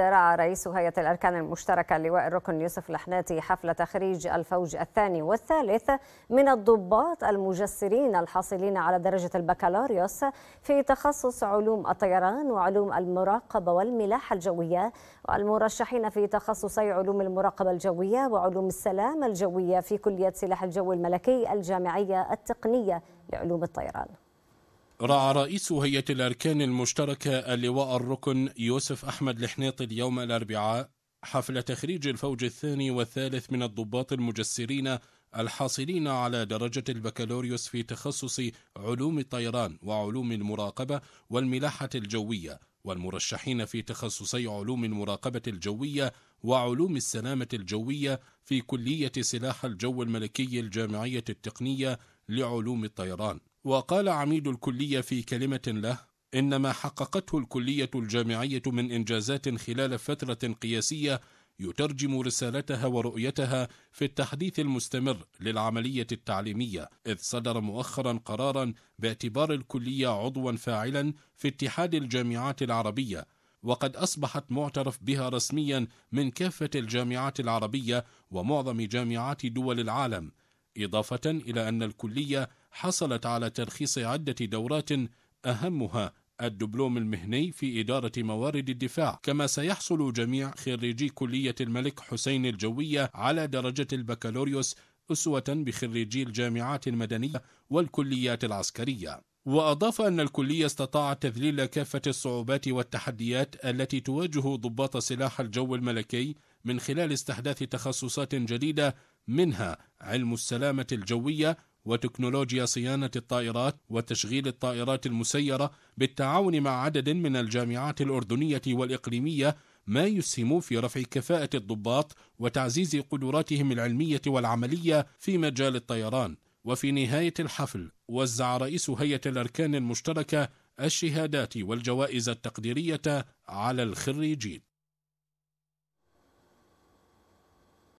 رعى رئيس هيئة الأركان المشتركة اللواء الركن يوسف لحناتي حفل تخريج الفوج الثاني والثالث من الضباط المجسرين الحاصلين على درجة البكالوريوس في تخصص علوم الطيران وعلوم المراقبة والملاحة الجوية والمرشحين في تخصصي علوم المراقبة الجوية وعلوم السلامة الجوية في كلية سلاح الجو الملكي الجامعية التقنية لعلوم الطيران رعى رئيس هيئة الأركان المشتركة اللواء الركن يوسف أحمد الحنيط اليوم الأربعاء حفل تخريج الفوج الثاني والثالث من الضباط المجسرين الحاصلين على درجة البكالوريوس في تخصص علوم الطيران وعلوم المراقبة والملاحة الجوية والمرشحين في تخصصي علوم المراقبة الجوية وعلوم السلامة الجوية في كلية سلاح الجو الملكي الجامعية التقنية لعلوم الطيران وقال عميد الكلية في كلمة له إن ما حققته الكلية الجامعية من إنجازات خلال فترة قياسية يترجم رسالتها ورؤيتها في التحديث المستمر للعملية التعليمية، إذ صدر مؤخرا قرارا باعتبار الكلية عضوا فاعلا في اتحاد الجامعات العربية، وقد أصبحت معترف بها رسميا من كافة الجامعات العربية ومعظم جامعات دول العالم، إضافة إلى أن الكلية حصلت على ترخيص عدة دورات أهمها الدبلوم المهني في إدارة موارد الدفاع كما سيحصل جميع خريجي كلية الملك حسين الجوية على درجة البكالوريوس أسوة بخريجي الجامعات المدنية والكليات العسكرية وأضاف أن الكلية استطاعت تذليل كافة الصعوبات والتحديات التي تواجه ضباط سلاح الجو الملكي من خلال استحداث تخصصات جديدة منها علم السلامة الجوية وتكنولوجيا صيانة الطائرات وتشغيل الطائرات المسيرة بالتعاون مع عدد من الجامعات الأردنية والإقليمية ما يسهم في رفع كفاءة الضباط وتعزيز قدراتهم العلمية والعملية في مجال الطيران. وفي نهاية الحفل وزع رئيس هيئة الأركان المشتركة الشهادات والجوائز التقديرية على الخريجين.